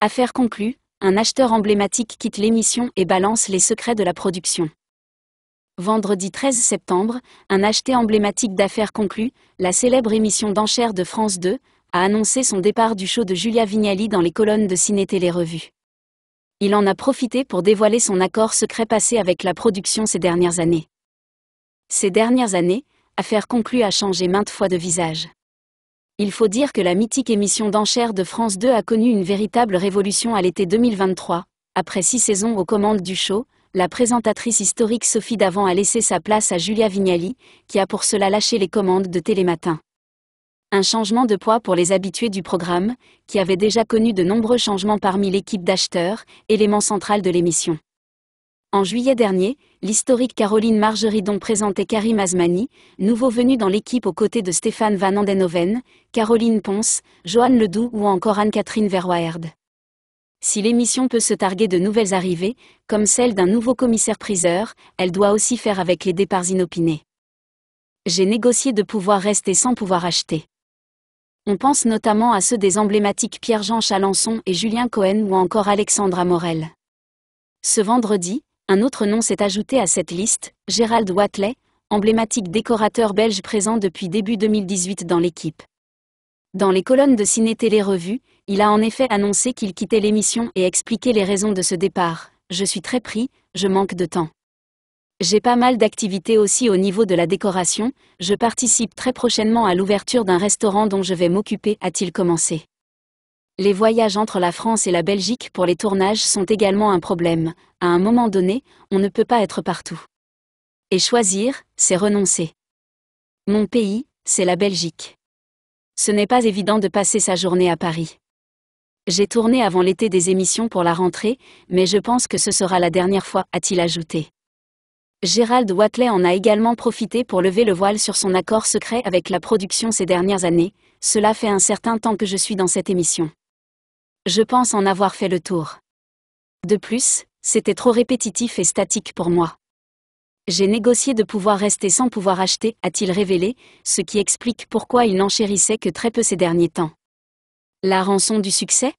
Affaire conclue, un acheteur emblématique quitte l'émission et balance les secrets de la production. Vendredi 13 septembre, un acheté emblématique d'affaires conclue, la célèbre émission d'enchères de France 2, a annoncé son départ du show de Julia Vignali dans les colonnes de Ciné-Télé-Revue. Il en a profité pour dévoiler son accord secret passé avec la production ces dernières années. Ces dernières années, Affaire conclue a changé maintes fois de visage il faut dire que la mythique émission d'enchères de France 2 a connu une véritable révolution à l'été 2023. Après six saisons aux commandes du show, la présentatrice historique Sophie Davant a laissé sa place à Julia Vignali, qui a pour cela lâché les commandes de Télématin. Un changement de poids pour les habitués du programme, qui avait déjà connu de nombreux changements parmi l'équipe d'acheteurs, élément central de l'émission. En juillet dernier, l'historique Caroline Margeridon présentait Karim Azmani, nouveau venu dans l'équipe aux côtés de Stéphane Van Andenhoven, Caroline Ponce, Joanne Ledoux ou encore Anne-Catherine Verwaerd. Si l'émission peut se targuer de nouvelles arrivées, comme celle d'un nouveau commissaire-priseur, elle doit aussi faire avec les départs inopinés. J'ai négocié de pouvoir rester sans pouvoir acheter. On pense notamment à ceux des emblématiques Pierre-Jean Chalençon et Julien Cohen ou encore Alexandra Morel. Ce vendredi, un autre nom s'est ajouté à cette liste, Gérald Watley, emblématique décorateur belge présent depuis début 2018 dans l'équipe. Dans les colonnes de Ciné-Télé Revue, il a en effet annoncé qu'il quittait l'émission et expliqué les raisons de ce départ. Je suis très pris, je manque de temps. J'ai pas mal d'activités aussi au niveau de la décoration, je participe très prochainement à l'ouverture d'un restaurant dont je vais m'occuper, a-t-il commencé. Les voyages entre la France et la Belgique pour les tournages sont également un problème. À un moment donné, on ne peut pas être partout. Et choisir, c'est renoncer. Mon pays, c'est la Belgique. Ce n'est pas évident de passer sa journée à Paris. J'ai tourné avant l'été des émissions pour la rentrée, mais je pense que ce sera la dernière fois, a-t-il ajouté. Gérald Watley en a également profité pour lever le voile sur son accord secret avec la production ces dernières années, cela fait un certain temps que je suis dans cette émission je pense en avoir fait le tour. De plus, c'était trop répétitif et statique pour moi. J'ai négocié de pouvoir rester sans pouvoir acheter, a-t-il révélé, ce qui explique pourquoi il n'enchérissait que très peu ces derniers temps. La rançon du succès